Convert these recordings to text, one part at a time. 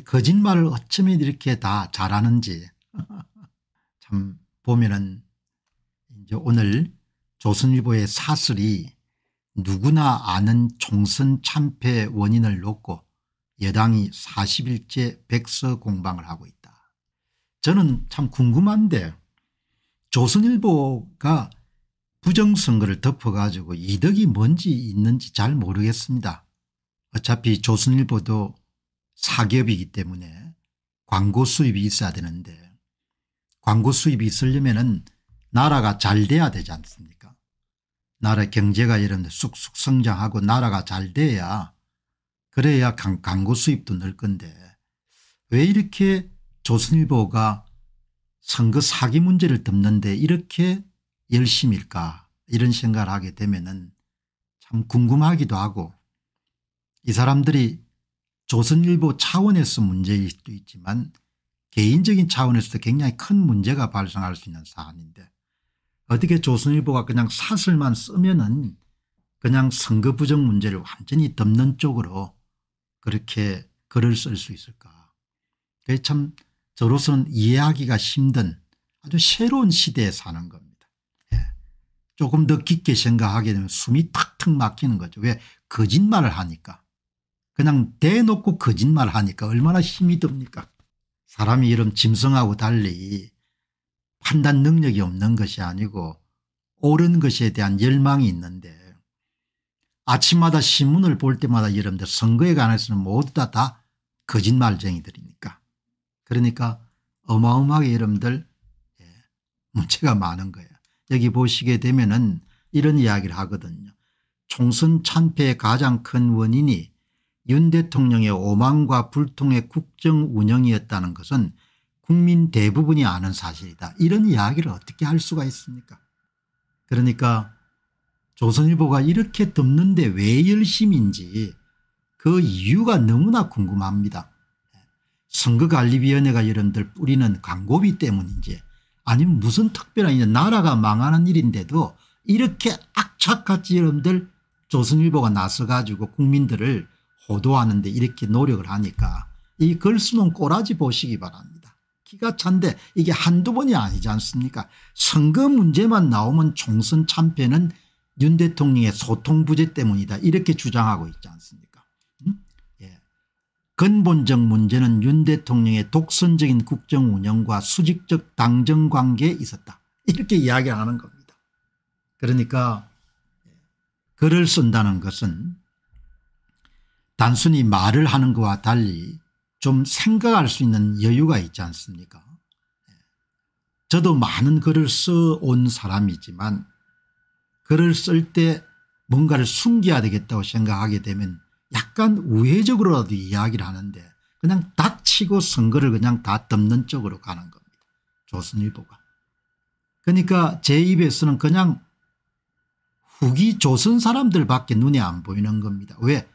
거짓말을 어쩜 이렇게 다 잘하는지 참 보면은 이제 오늘 조선일보의 사슬이 누구나 아는 총선 참패 원인을 놓고 여당이 40일째 백서 공방을 하고 있다. 저는 참 궁금한데 조선일보가 부정선거를 덮어가지고 이득이 뭔지 있는지 잘 모르겠습니다. 어차피 조선일보도 사기업이기 때문에 광고 수입이 있어야 되는데 광고 수입이 있으려면 나라가 잘 돼야 되지 않습니까 나라 경제가 이런 데 쑥쑥 성장하고 나라가 잘 돼야 그래야 광고 수입도 늘 건데 왜 이렇게 조선일보가 선거 사기 문제를 덮는데 이렇게 열심일까 이런 생각을 하게 되면 은참 궁금하기도 하고 이 사람들이 조선일보 차원에서 문제일 수도 있지만 개인적인 차원에서도 굉장히 큰 문제가 발생할 수 있는 사안인데 어떻게 조선일보가 그냥 사설만 쓰면은 그냥 선거 부정 문제를 완전히 덮는 쪽으로 그렇게 글을 쓸 수 있을까. 그게 참 저로서는 이해하기가 힘든 아주 새로운 시대에 사는 겁니다. 예. 조금 더 깊게 생각하게 되면 숨이 탁탁 막히는 거죠. 왜 거짓말을 하니까. 그냥 대놓고 거짓말하니까 얼마나 힘이 듭니까 사람이 이런 짐승하고 달리 판단 능력이 없는 것이 아니고 옳은 것에 대한 열망이 있는데 아침마다 신문을 볼 때마다 여러분들 선거에 관해서는 모두 다, 다 거짓말쟁이들이니까 그러니까 어마어마하게 여러분들 예, 문제가 많은 거예요. 여기 보시게 되면 은 이런 이야기를 하거든요. 총선 참패의 가장 큰 원인이 윤 대통령의 오만과 불통의 국정 운영이었다는 것은 국민 대부분이 아는 사실이다. 이런 이야기를 어떻게 할 수가 있습니까 그러니까 조선일보가 이렇게 덮는데 왜 열심인지 그 이유가 너무나 궁금합니다. 선거관리위원회가 여러분들 뿌리는 광고비 때문인지 아니면 무슨 특별한 이제 나라가 망하는 일인데도 이렇게 악착같이 여러분들 조선일보가 나서가지고 국민들을 호도하는데 이렇게 노력을 하니까 이 글쓰는 꼬라지 보시기 바랍니다. 기가 찬데 이게 한두 번이 아니지 않습니까 선거 문제만 나오면 총선 참패는 윤 대통령의 소통 부재 때문이다 이렇게 주장하고 있지 않습니까 음? 예. 근본적 문제는 윤 대통령의 독선적인 국정 운영과 수직적 당정 관계에 있었다 이렇게 이야기하는 겁니다. 그러니까 글을 쓴다는 것은 단순히 말을 하는 것과 달리 좀 생각할 수 있는 여유가 있지 않습니까 저도 많은 글을 써온 사람이지만 글을 쓸 때 뭔가를 숨겨야 되겠다고 생각하게 되면 약간 우회적으로라도 이야기를 하는데 그냥 닥치고 선거를 그냥 다 덮는 쪽으로 가는 겁니다. 조선일보가. 그러니까 제 입에서는 그냥 후기 조선 사람들밖에 눈에 안 보이는 겁니다. 왜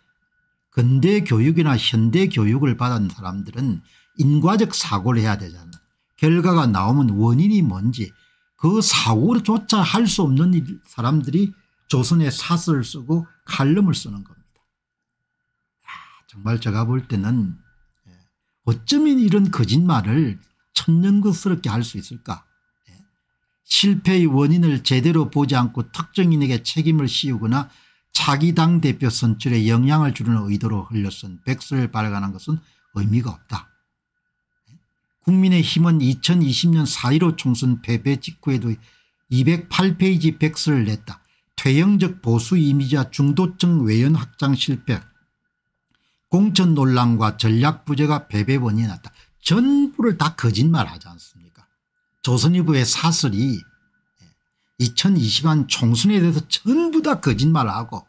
근대 교육이나 현대 교육을 받은 사람들은 인과적 사고를 해야 되잖아. 결과가 나오면 원인이 뭔지 그 사고조차 할 수 없는 사람들이 조선의 사설을 쓰고 칼럼을 쓰는 겁니다. 아, 정말 제가 볼 때는 예, 어쩌면 이런 거짓말을 천연것스럽게 할 수 있을까 예, 실패의 원인을 제대로 보지 않고 특정인에게 책임을 씌우거나 차기 당 대표 선출에 영향을 주는 의도로 흘려쓴 백서를 발간한 것은 의미가 없다. 국민의힘은 2020년 4.15 총선 패배 직후에도 208페이지 백서를 냈다. 퇴영적 보수 이미지와 중도층 외연 확장 실패 공천 논란과 전략 부재가 배배 원인이 났다. 전부를 다 거짓말하지 않습니까 조선일보의 사설이 2020년 총선에 대해서 전부 다 거짓말하고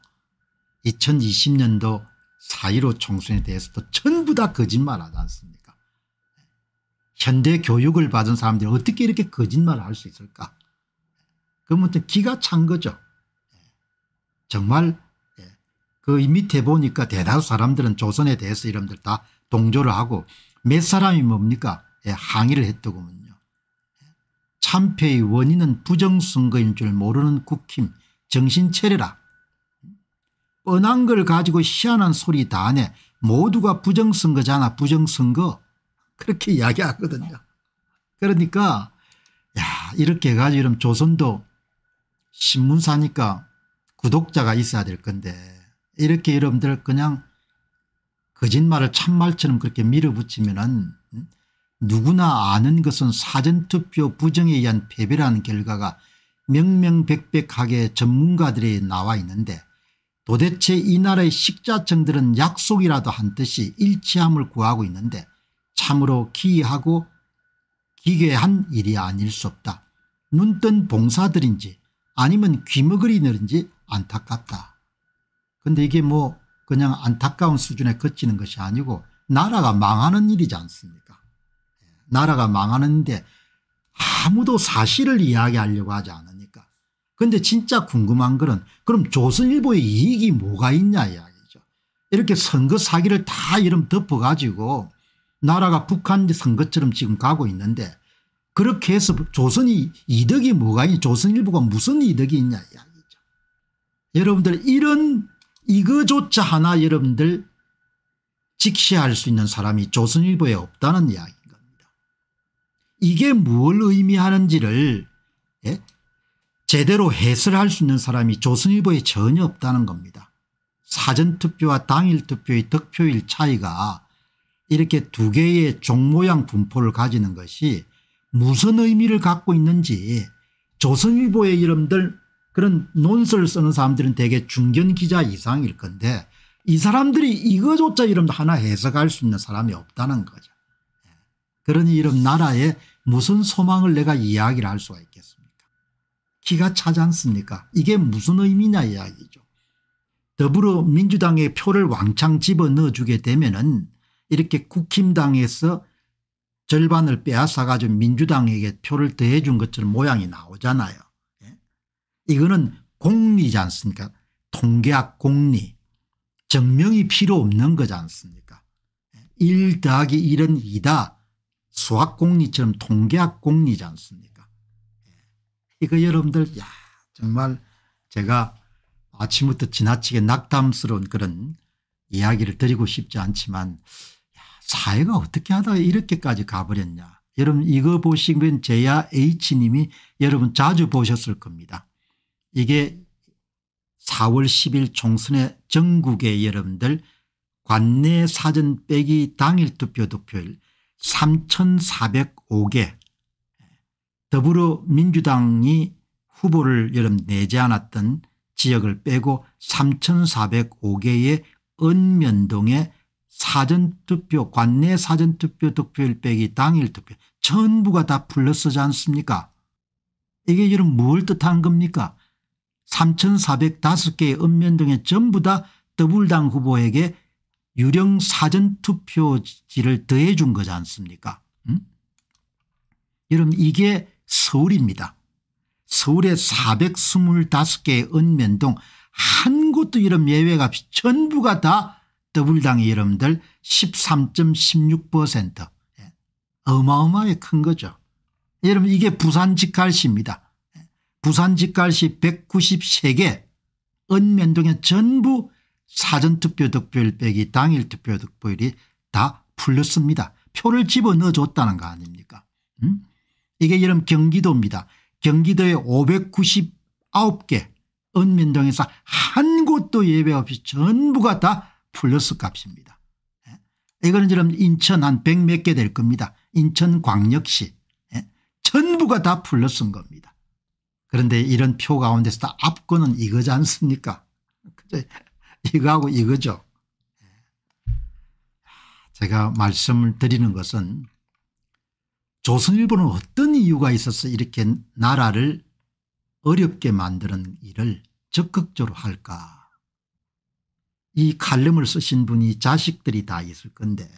2020년도 4.15 총선에 대해서도 전부 다 거짓말하지 않습니까 현대 교육을 받은 사람들이 어떻게 이렇게 거짓말을 할 수 있을까 그러면 기가 찬 거죠 정말 예, 그 밑에 보니까 대다수 사람들은 조선에 대해서 이름들 다 동조를 하고 몇 사람이 뭡니까 예, 항의를 했더군요 참패의 원인은 부정선거인 줄 모르는 국힘 정신 차려라. 뻔한 걸 가지고 희한한 소리 다 하네. 모두가 부정선거잖아 부정선거 그렇게 이야기하거든요. 그러니까 야 이렇게 해가지고 이러 조선도 신문사니까 구독자가 있어야 될 건데 이렇게 여러분들 그냥 거짓말을 참말처럼 그렇게 밀어붙이면은 누구나 아는 것은 사전투표 부정에 의한 패배라는 결과가 명명백백하게 전문가들이 나와 있는데 도대체 이 나라의 식자청들은 약속이라도 한 듯이 일치함을 구하고 있는데 참으로 기이하고 기괴한 일이 아닐 수 없다. 눈뜬 봉사들인지 아니면 귀머거리들인지 안타깝다. 근데 이게 뭐 그냥 안타까운 수준에 그치는 것이 아니고 나라가 망하는 일이지 않습니까 나라가 망하는데 아무도 사실을 이야기하려고 하지 않으니까. 근데 진짜 궁금한 거는 그럼 조선일보의 이익이 뭐가 있냐 이야기죠. 이렇게 선거 사기를 다 이름 덮어가지고 나라가 북한 선거처럼 지금 가고 있는데 그렇게 해서 조선이 이득이 뭐가 있냐 조선일보가 무슨 이득이 있냐 이야기죠. 여러분들 이런 이거조차 하나 여러분들 직시할 수 있는 사람이 조선일보에 없다는 이야기. 이게 뭘 의미하는지를 예? 제대로 해설할 수 있는 사람이 조선일보에 전혀 없다는 겁니다. 사전투표와 당일투표의 득표일 차이가 이렇게 두 개의 종모양 분포를 가지는 것이 무슨 의미를 갖고 있는지 조선일보의 이름들 그런 논설 쓰는 사람들은 대개 중견기자 이상일 건데 이 사람들이 이거조차 이름 하나 해석할 수 있는 사람이 없다는 거죠. 그러니 이런 나라에 무슨 소망을 내가 이야기를 할 수가 있겠습니까 기가 차지 않습니까 이게 무슨 의미냐 이야기죠. 더불어민주당의 표를 왕창 집어넣어주게 되면 은 이렇게 국힘당에서 절반을 빼앗아가지고 민주당에게 표를 더해준 것처럼 모양이 나오잖아요. 예? 이거는 공리지 않습니까 통계학 공리 증명이 필요 없는 거지 않습니까 1 예? 더하기 1은 2다 수학 공리처럼 통계학 공리지 않습니까 예. 이거 여러분들 야 정말 제가 아침부터 지나치게 낙담스러운 그런 이야기를 드리고 싶지 않지만 야, 사회가 어떻게 하다가 이렇게까지 가버렸냐 여러분 이거 보시면 제야 H님이 여러분 자주 보셨을 겁니다. 이게 4월 10일 총선에 전국의 여러분들 관내 사전 빼기 당일 투표 득표율 3,405개 더불어민주당이 후보를 여름 내지 않았던 지역을 빼고 3,405개의 은면동의 사전투표 관내 사전투표 득표율 빼기 당일 투표 전부가 다 플러스지 않습니까 이게 여러분 뭘 뜻하는 겁니까 3405개의 읍면동에 전부 다 더불당 후보에게 유령 사전투표지를 더해 준 거지 않습니까 음? 여러분 이게 서울입니다. 서울의 425개의 읍면동 한 곳도 이런 예외가 없이 전부가 다 더불당이 여러분들 13.16% 예. 어마어마하게 큰 거죠. 여러분 이게 부산 직갈시입니다. 예. 부산 직갈시 193개 읍면동에 전부 사전투표 득표일 빼기 당일 투표 득표율이 다 풀렸습니다. 표를 집어넣어 줬다는 거 아닙니까 음? 이게 여름 경기도입니다. 경기도에 599개 은민동에서한 곳도 예외 없이 전부가 다 풀렸을 값입니다. 예? 이거는 지금 인천 한 100몇 개 될 겁니다. 인천광역시 예? 전부가 다 풀렸은 겁니다. 그런데 이런 표 가운데서 다 압권은 이거지 않습니까 그죠? 이거하고 이거죠. 제가 말씀을 드리는 것은 조선일보는 어떤 이유가 있어서 이렇게 나라를 어렵게 만드는 일을 적극적으로 할까 이 칼럼을 쓰신 분이 자식들이 다 있을 건데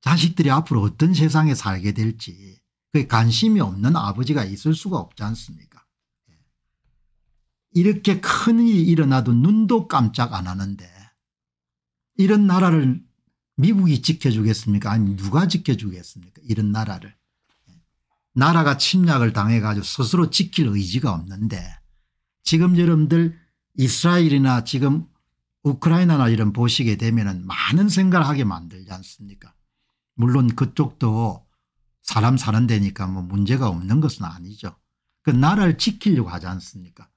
자식들이 앞으로 어떤 세상에 살게 될지 그 관심이 없는 아버지가 있을 수가 없지 않습니까 이렇게 큰 일이 일어나도 눈도 깜짝 안 하는데 이런 나라를 미국이 지켜주겠습니까 아니 누가 지켜주겠습니까 이런 나라를 나라가 침략을 당해 가지고 스스로 지킬 의지가 없는데 지금 여러분들 이스라엘이나 지금 우크라이나나 이런 보시게 되면 은 많은 생각을 하게 만들지 않습니까 물론 그쪽도 사람 사는 데니까 뭐 문제가 없는 것은 아니죠. 그 나라를 지키려고 하지 않습니까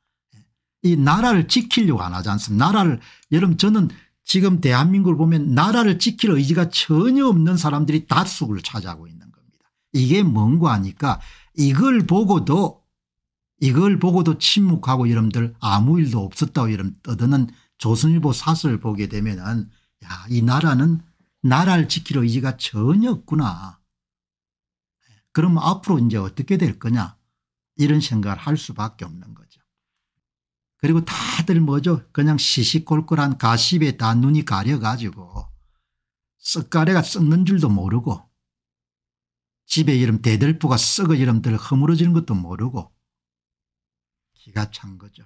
이 나라를 지키려고 안 하지 않습니까 나라를 여러분 저는 지금 대한민국을 보면 나라를 지킬 의지가 전혀 없는 사람들이 다수를 차지하고 있는 겁니다. 이게 뭔고 하니까 이걸 보고도 이걸 보고도 침묵하고 여러분들 아무 일도 없었다고 여러분 떠드는 조선일보 사설을 보게 되면 은야이 나라는 나라를 지킬 의지가 전혀 없구나. 그럼 앞으로 이제 어떻게 될 거냐 이런 생각을 할 수밖에 없는 거죠. 그리고 다들 뭐죠 그냥 시시콜콜한 가십에 다 눈이 가려가지고 쓱가래가 썩는 줄도 모르고 집에 이름 대들보가 썩어 이름들 허물어지는 것도 모르고 기가 찬 거죠.